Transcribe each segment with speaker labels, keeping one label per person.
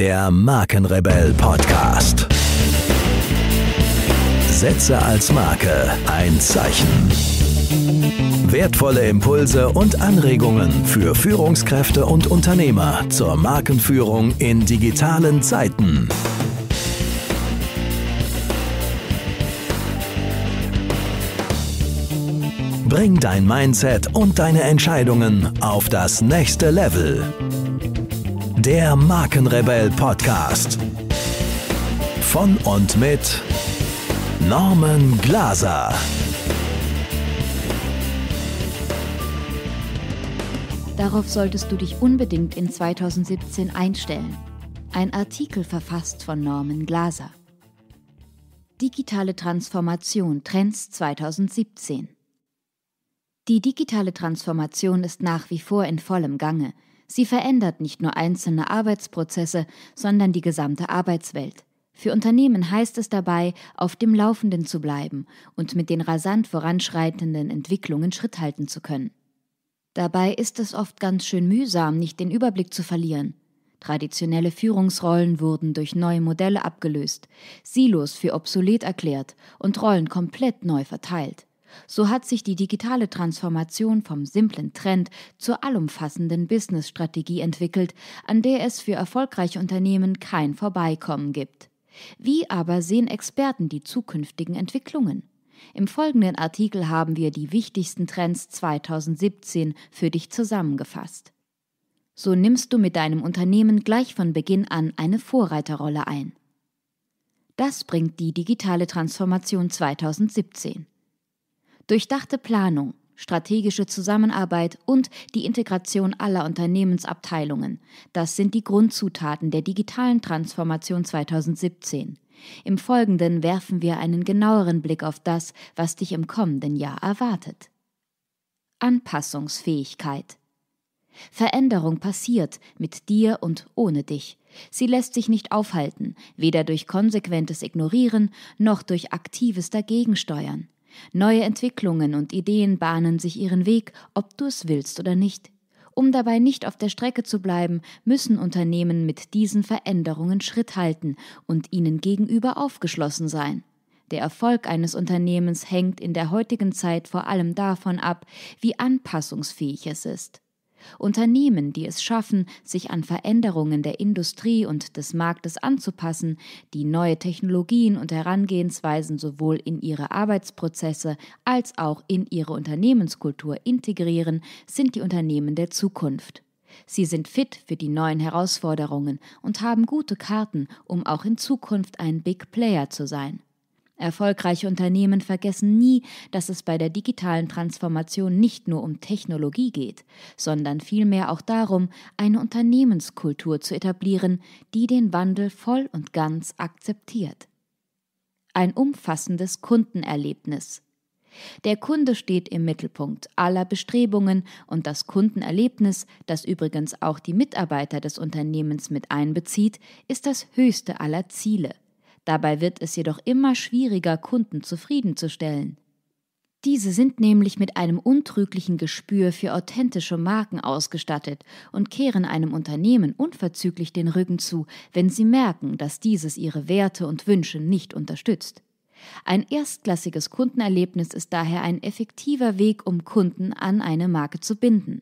Speaker 1: Der Markenrebell Podcast. Setze als Marke ein Zeichen. Wertvolle Impulse und Anregungen für Führungskräfte und Unternehmer zur Markenführung in digitalen Zeiten. Bring dein Mindset und deine Entscheidungen auf das nächste Level. Der Markenrebell Podcast. Von und mit Norman Glaser. Darauf solltest du dich unbedingt in 2017 einstellen. Ein Artikel verfasst von Norman Glaser. Digitale Transformation Trends 2017. Die digitale Transformation ist nach wie vor in vollem Gange. Sie verändert nicht nur einzelne Arbeitsprozesse, sondern die gesamte Arbeitswelt. Für Unternehmen heißt es dabei, auf dem Laufenden zu bleiben und mit den rasant voranschreitenden Entwicklungen Schritt halten zu können. Dabei ist es oft ganz schön mühsam, nicht den Überblick zu verlieren. Traditionelle Führungsrollen wurden durch neue Modelle abgelöst, Silos für obsolet erklärt und Rollen komplett neu verteilt. So hat sich die digitale Transformation vom simplen Trend zur allumfassenden Business-Strategie entwickelt, an der es für erfolgreiche Unternehmen kein Vorbeikommen gibt. Wie aber sehen Experten die zukünftigen Entwicklungen? Im folgenden Artikel haben wir die wichtigsten Trends 2017 für dich zusammengefasst. So nimmst du mit deinem Unternehmen gleich von Beginn an eine Vorreiterrolle ein. Das bringt die digitale Transformation 2017. Durchdachte Planung, strategische Zusammenarbeit und die Integration aller Unternehmensabteilungen. Das sind die Grundzutaten der digitalen Transformation 2017. Im Folgenden werfen wir einen genaueren Blick auf das, was dich im kommenden Jahr erwartet. Anpassungsfähigkeit. Veränderung passiert mit dir und ohne dich. Sie lässt sich nicht aufhalten, weder durch konsequentes Ignorieren noch durch aktives Dagegensteuern. Neue Entwicklungen und Ideen bahnen sich ihren Weg, ob du es willst oder nicht. Um dabei nicht auf der Strecke zu bleiben, müssen Unternehmen mit diesen Veränderungen Schritt halten und ihnen gegenüber aufgeschlossen sein. Der Erfolg eines Unternehmens hängt in der heutigen Zeit vor allem davon ab, wie anpassungsfähig es ist. Unternehmen, die es schaffen, sich an Veränderungen der Industrie und des Marktes anzupassen, die neue Technologien und Herangehensweisen sowohl in ihre Arbeitsprozesse als auch in ihre Unternehmenskultur integrieren, sind die Unternehmen der Zukunft. Sie sind fit für die neuen Herausforderungen und haben gute Karten, um auch in Zukunft ein Big Player zu sein. Erfolgreiche Unternehmen vergessen nie, dass es bei der digitalen Transformation nicht nur um Technologie geht, sondern vielmehr auch darum, eine Unternehmenskultur zu etablieren, die den Wandel voll und ganz akzeptiert. Ein umfassendes Kundenerlebnis. Der Kunde steht im Mittelpunkt aller Bestrebungen und das Kundenerlebnis, das übrigens auch die Mitarbeiter des Unternehmens mit einbezieht, ist das höchste aller Ziele – Dabei wird es jedoch immer schwieriger, Kunden zufriedenzustellen. Diese sind nämlich mit einem untrüglichen Gespür für authentische Marken ausgestattet und kehren einem Unternehmen unverzüglich den Rücken zu, wenn sie merken, dass dieses ihre Werte und Wünsche nicht unterstützt. Ein erstklassiges Kundenerlebnis ist daher ein effektiver Weg, um Kunden an eine Marke zu binden.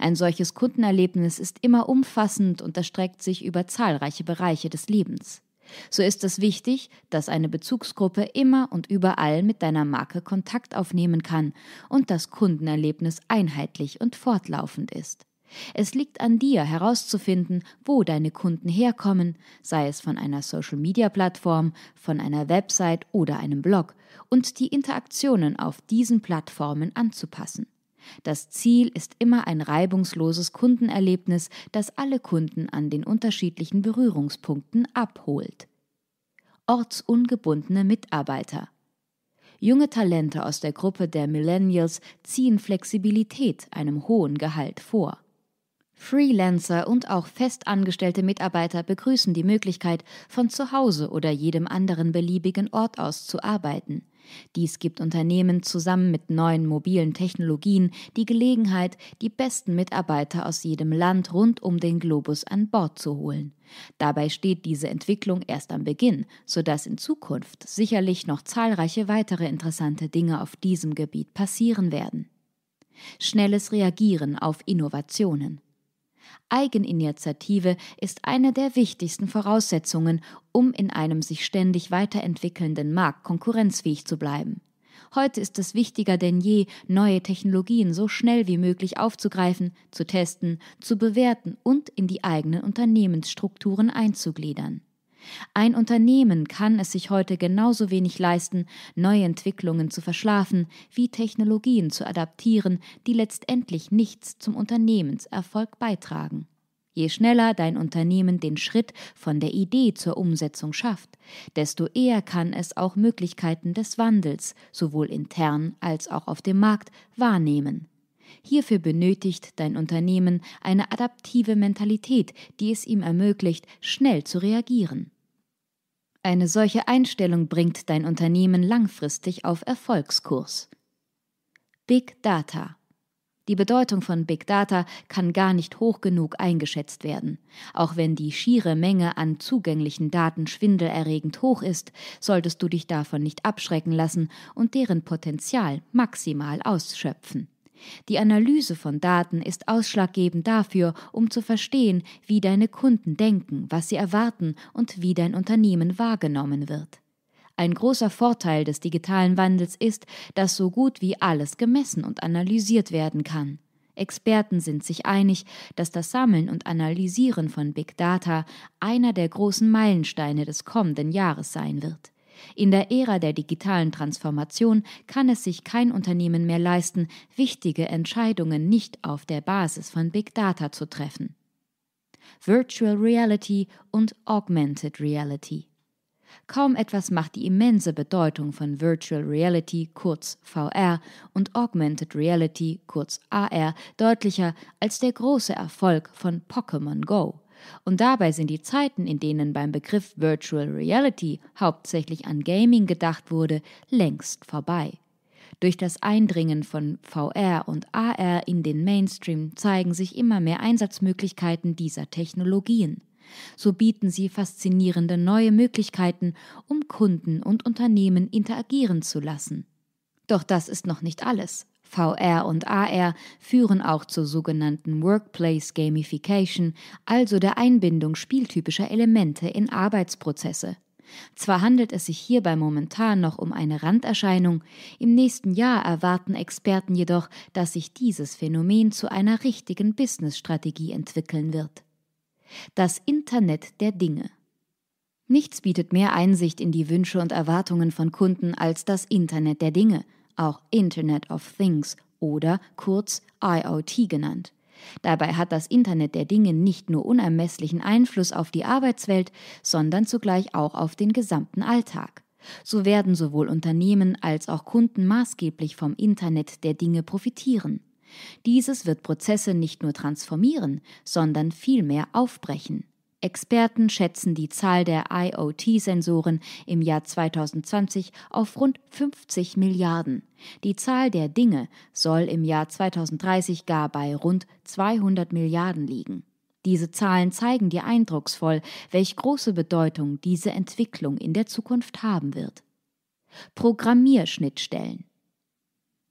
Speaker 1: Ein solches Kundenerlebnis ist immer umfassend und erstreckt sich über zahlreiche Bereiche des Lebens. So ist es wichtig, dass eine Bezugsgruppe immer und überall mit deiner Marke Kontakt aufnehmen kann und das Kundenerlebnis einheitlich und fortlaufend ist. Es liegt an dir herauszufinden, wo deine Kunden herkommen, sei es von einer Social-Media-Plattform, von einer Website oder einem Blog, und die Interaktionen auf diesen Plattformen anzupassen. Das Ziel ist immer ein reibungsloses Kundenerlebnis, das alle Kunden an den unterschiedlichen Berührungspunkten abholt. Ortsungebundene Mitarbeiter. Junge Talente aus der Gruppe der Millennials ziehen Flexibilität einem hohen Gehalt vor. Freelancer und auch festangestellte Mitarbeiter begrüßen die Möglichkeit, von zu Hause oder jedem anderen beliebigen Ort aus zu arbeiten. Dies gibt Unternehmen zusammen mit neuen mobilen Technologien die Gelegenheit, die besten Mitarbeiter aus jedem Land rund um den Globus an Bord zu holen. Dabei steht diese Entwicklung erst am Beginn, sodass in Zukunft sicherlich noch zahlreiche weitere interessante Dinge auf diesem Gebiet passieren werden. Schnelles Reagieren auf Innovationen. Eigeninitiative ist eine der wichtigsten Voraussetzungen, um in einem sich ständig weiterentwickelnden Markt konkurrenzfähig zu bleiben. Heute ist es wichtiger denn je, neue Technologien so schnell wie möglich aufzugreifen, zu testen, zu bewerten und in die eigenen Unternehmensstrukturen einzugliedern. Ein Unternehmen kann es sich heute genauso wenig leisten, neue Entwicklungen zu verschlafen, wie Technologien zu adaptieren, die letztendlich nichts zum Unternehmenserfolg beitragen. Je schneller dein Unternehmen den Schritt von der Idee zur Umsetzung schafft, desto eher kann es auch Möglichkeiten des Wandels, sowohl intern als auch auf dem Markt, wahrnehmen. Hierfür benötigt dein Unternehmen eine adaptive Mentalität, die es ihm ermöglicht, schnell zu reagieren. Eine solche Einstellung bringt dein Unternehmen langfristig auf Erfolgskurs. Big Data die Bedeutung von Big Data kann gar nicht hoch genug eingeschätzt werden. Auch wenn die schiere Menge an zugänglichen Daten schwindelerregend hoch ist, solltest du dich davon nicht abschrecken lassen und deren Potenzial maximal ausschöpfen. Die Analyse von Daten ist ausschlaggebend dafür, um zu verstehen, wie deine Kunden denken, was sie erwarten und wie dein Unternehmen wahrgenommen wird. Ein großer Vorteil des digitalen Wandels ist, dass so gut wie alles gemessen und analysiert werden kann. Experten sind sich einig, dass das Sammeln und Analysieren von Big Data einer der großen Meilensteine des kommenden Jahres sein wird. In der Ära der digitalen Transformation kann es sich kein Unternehmen mehr leisten, wichtige Entscheidungen nicht auf der Basis von Big Data zu treffen. Virtual Reality und Augmented Reality. Kaum etwas macht die immense Bedeutung von Virtual Reality kurz VR und Augmented Reality kurz AR deutlicher als der große Erfolg von Pokémon Go. Und dabei sind die Zeiten, in denen beim Begriff Virtual Reality hauptsächlich an Gaming gedacht wurde, längst vorbei. Durch das Eindringen von VR und AR in den Mainstream zeigen sich immer mehr Einsatzmöglichkeiten dieser Technologien. So bieten sie faszinierende neue Möglichkeiten, um Kunden und Unternehmen interagieren zu lassen. Doch das ist noch nicht alles. VR und AR führen auch zur sogenannten Workplace Gamification, also der Einbindung spieltypischer Elemente in Arbeitsprozesse. Zwar handelt es sich hierbei momentan noch um eine Randerscheinung, im nächsten Jahr erwarten Experten jedoch, dass sich dieses Phänomen zu einer richtigen Businessstrategie entwickeln wird. Das Internet der Dinge. Nichts bietet mehr Einsicht in die Wünsche und Erwartungen von Kunden als das Internet der Dinge – auch Internet of Things oder kurz IoT genannt. Dabei hat das Internet der Dinge nicht nur unermesslichen Einfluss auf die Arbeitswelt, sondern zugleich auch auf den gesamten Alltag. So werden sowohl Unternehmen als auch Kunden maßgeblich vom Internet der Dinge profitieren. Dieses wird Prozesse nicht nur transformieren, sondern vielmehr aufbrechen. Experten schätzen die Zahl der IoT-Sensoren im Jahr 2020 auf rund 50 Milliarden. Die Zahl der Dinge soll im Jahr 2030 gar bei rund 200 Milliarden liegen. Diese Zahlen zeigen dir eindrucksvoll, welch große Bedeutung diese Entwicklung in der Zukunft haben wird. Programmierschnittstellen.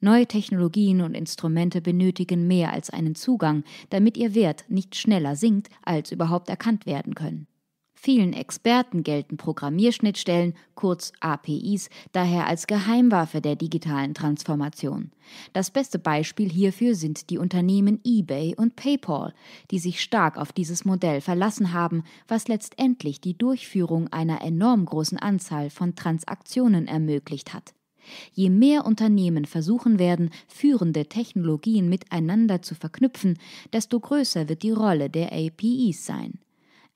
Speaker 1: Neue Technologien und Instrumente benötigen mehr als einen Zugang, damit ihr Wert nicht schneller sinkt, als überhaupt erkannt werden können. Vielen Experten gelten Programmierschnittstellen, kurz APIs, daher als Geheimwaffe der digitalen Transformation. Das beste Beispiel hierfür sind die Unternehmen eBay und PayPal, die sich stark auf dieses Modell verlassen haben, was letztendlich die Durchführung einer enorm großen Anzahl von Transaktionen ermöglicht hat. Je mehr Unternehmen versuchen werden, führende Technologien miteinander zu verknüpfen, desto größer wird die Rolle der APIs sein.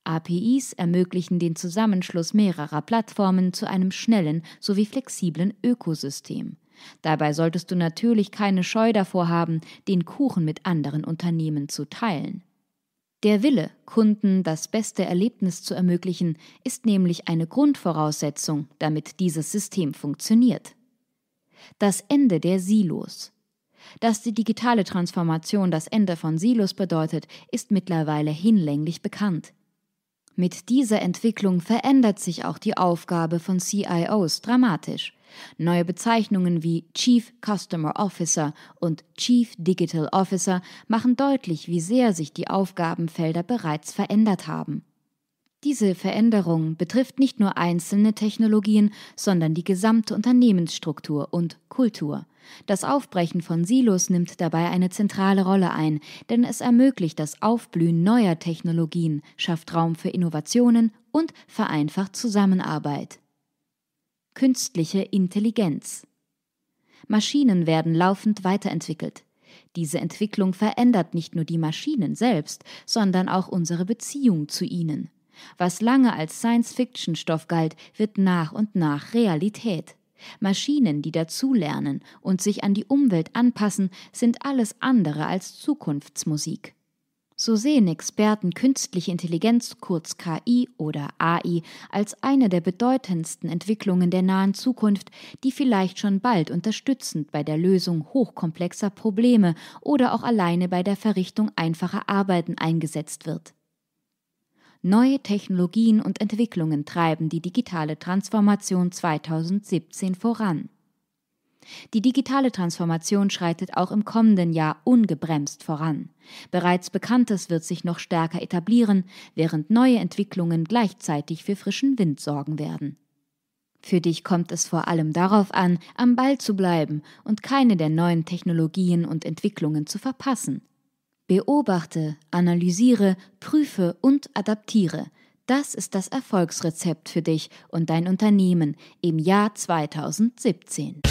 Speaker 1: APIs ermöglichen den Zusammenschluss mehrerer Plattformen zu einem schnellen sowie flexiblen Ökosystem. Dabei solltest du natürlich keine Scheu davor haben, den Kuchen mit anderen Unternehmen zu teilen. Der Wille, Kunden das beste Erlebnis zu ermöglichen, ist nämlich eine Grundvoraussetzung, damit dieses System funktioniert. Das Ende der Silos. Dass die digitale Transformation das Ende von Silos bedeutet, ist mittlerweile hinlänglich bekannt. Mit dieser Entwicklung verändert sich auch die Aufgabe von CIOs dramatisch. Neue Bezeichnungen wie Chief Customer Officer und Chief Digital Officer machen deutlich, wie sehr sich die Aufgabenfelder bereits verändert haben. Diese Veränderung betrifft nicht nur einzelne Technologien, sondern die gesamte Unternehmensstruktur und Kultur. Das Aufbrechen von Silos nimmt dabei eine zentrale Rolle ein, denn es ermöglicht das Aufblühen neuer Technologien, schafft Raum für Innovationen und vereinfacht Zusammenarbeit. Künstliche Intelligenz Maschinen werden laufend weiterentwickelt. Diese Entwicklung verändert nicht nur die Maschinen selbst, sondern auch unsere Beziehung zu ihnen. Was lange als Science-Fiction-Stoff galt, wird nach und nach Realität. Maschinen, die dazulernen und sich an die Umwelt anpassen, sind alles andere als Zukunftsmusik. So sehen Experten künstliche Intelligenz, kurz KI oder AI, als eine der bedeutendsten Entwicklungen der nahen Zukunft, die vielleicht schon bald unterstützend bei der Lösung hochkomplexer Probleme oder auch alleine bei der Verrichtung einfacher Arbeiten eingesetzt wird. Neue Technologien und Entwicklungen treiben die digitale Transformation 2017 voran. Die digitale Transformation schreitet auch im kommenden Jahr ungebremst voran. Bereits Bekanntes wird sich noch stärker etablieren, während neue Entwicklungen gleichzeitig für frischen Wind sorgen werden. Für dich kommt es vor allem darauf an, am Ball zu bleiben und keine der neuen Technologien und Entwicklungen zu verpassen. Beobachte, analysiere, prüfe und adaptiere. Das ist das Erfolgsrezept für dich und dein Unternehmen im Jahr 2017.